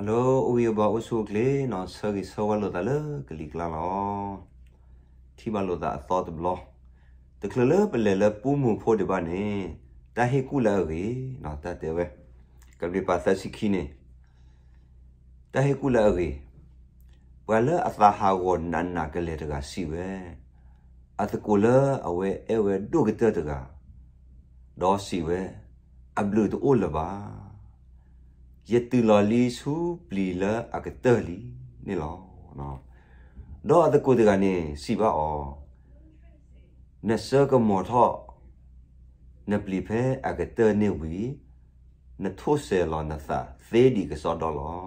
ဟလိုအိုယဘအဆုကလေနော်ဆဂိဆဝလိုတလကလီကလာလောထိပါလိုတာအသောတဘလောတကလလပလလပူမှုဖို့တပါနေတဟေကုလာရေနော်တတဲ့ဝဲကလီပါသစီခိနေတဟေကုလာရေဘဝလအသဟာဝနန္နာကလေတကစီဝဲအသကုလာအဝဲအဝဲဒုကတတကဒေါ်စီဝဲအဘလူတိုလဘာယတူလော်လီဆူပလီလာအကတလီနေလောနော်တော့အတကိုတကနေစီပါအောနဆကမောထနပလီဖဲအကတနေဝီနထိုဆယ်လောနသသေးဒီကစောတော်လော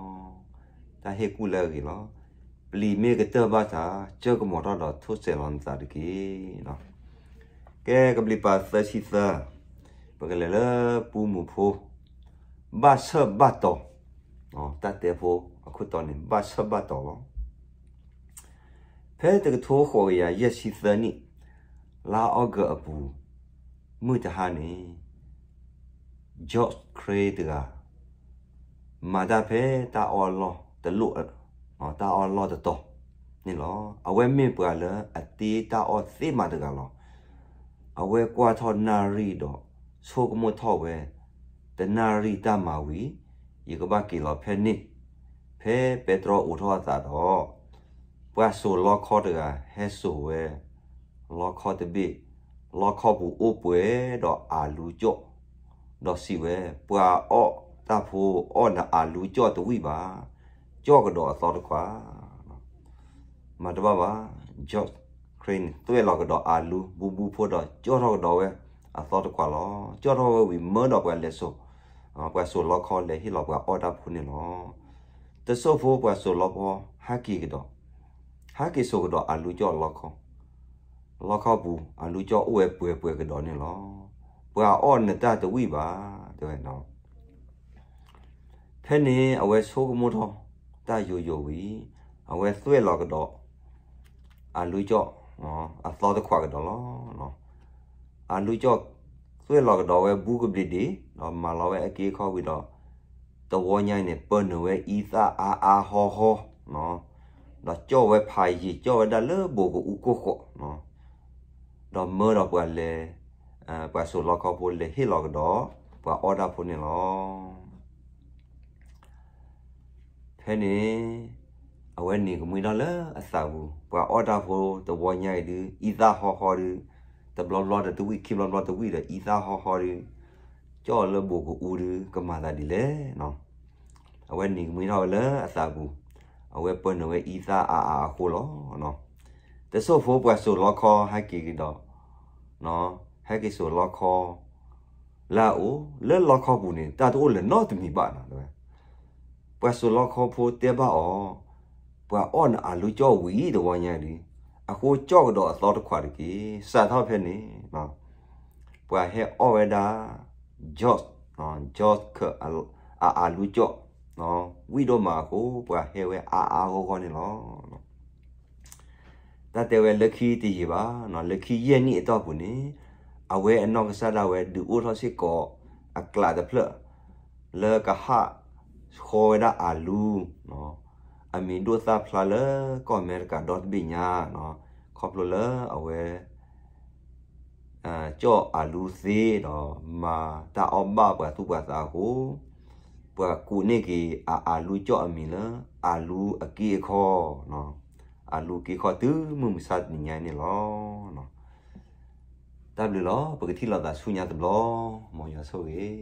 တာဟေကူလာကြီးလောပလီမေကတဘာသာကြောကမောထတော့ထိုဆယ်လောနသတကြီးနော်ကဲကပလီပါသစီသပကလေလပူမူဖိုး바서바토어따때보쿠토니바서바토페드그토호야예시더니라어거부무다하니조스크레드가마다페따올로뜰루어따올로뜰또니로아웨미뿌알레아티따오세마드가로아웨꽈토나리도소그모토웨တနာရီတမာဝီယေကဘကီလောဖဲနိဖဲပက်ထရောဥထောသာတော့ပွာဆိုလောခေါ်တကဟဲဆိုဝဲလောခေါ်တဘိလောခေါ်ဘူးဥပွဲတော့အာလူကြော့တော့စီဝဲပွာအော့တဖိုးအော့နာအာလူကြော့တဝိပါကြော့ကတော့အသောတခွာမတပါပါ George Crane တွေ့လောက်ကတော့အာလူဘူးဘူးဖို့တော့ကြော့တော့တော့ပဲအသောတကွာလောကြော်တော့ဝီမန်တော့ကွာလဲဆိုကွာဆိုလောက်ခေါ်လဲဟီလောက်ကွာအော်ဒါဖုန်နေလောတဆော့ဖို့ကွာဆိုလောက်ခေါ်ဟာကီကတော့ဟာကီဆိုကတော့အလူကြော်လောက်ခေါ်လောက်ခေါ်ဘူးအလူကြော်အွဲပွဲပွဲကတော့နေလောပွာအော်နတတဝိပါတဲ့နော်ဖဲနေအဝဲဆိုးကမိုးတော့တယိုယိုဝီအဝဲသွဲ့လောက်ကတော့အလူကြော်အသောတခွာကတော့လောအလူကြော့သွေလောက်တော့ဝဲဘူးကပလီဒီနော်မာလောဝဲအကေခေါ်ပြီးတော့တဝေါညိုင်းနဲ့ပန်နဝဲဤသအာအာဟောဟောနော်တော့ကြော့ဝဲဖိုင်ကြီးကြော့ဝဲဒါလေဘိုကိုဥကိုခေါ်နော်တော့မောတော့ပွာလေအဲပွာဆိုလောက်ခေါ်ပိုလေဟေလောက်တော့ပွာအော်ဒါဖို့နေလောဖဲနေအဝဲနေကမွေတော့လေအစာဘူးပွာအော်ဒါဖို့တဝေါညိုင်းဒီဤသဟောဟောဒီ the blood lot the we keep lot the we the ether ho ho ri cho le bo ko u ri ka ma da di le no awe ni mi no le asa ku awe pon no we ether a a ko lo no the so fo bwa so lo kho ha ki ki do no ha ki so lo kho la o le lo kho bu ni ta to le no tu mi ba na lo bwa so lo kho pho te ba o bwa on a lu cho wi do wa nya ni အကိုကြော့တော့အတော်တခွာတကီစာတော့ဖြစ်နေနော်ပွာဟဲအော်ဝဲတာဂျော့နော်ဂျော့ခအာအာလူကြော့နော်ဝီတော့မှာကိုပွာဟဲဝဲအာအာကိုခေါ်နေလောနော်တတ်တယ်ဝဲလက်ခီတီပါ နော်လက်ခီရဲ့နီအတော့ဘူးနေအဝဲအနောက်ကစားလာဝဲဒူအိုထောစစ်ကော အကလာတဖလလေကဟာခေါ်ရတာအလူနော်အမီဒိုသာဖလာလကောမေရကာဒေါတ်ဘီညာနော်ခေါပလိုလအဝဲအာကြော့အလူစေးတော့မာတာအောင်မပွာသူပွာသာကိုပွာကုနေကီအာအလူကြော့အမီလအလူအကီခောနော်အလူကီခောတူမှုမစတ်ညိုင်းနေလောနော်တပ်လို့ပကတိလာတာဆူညာတဘလောမောရဆိုရေး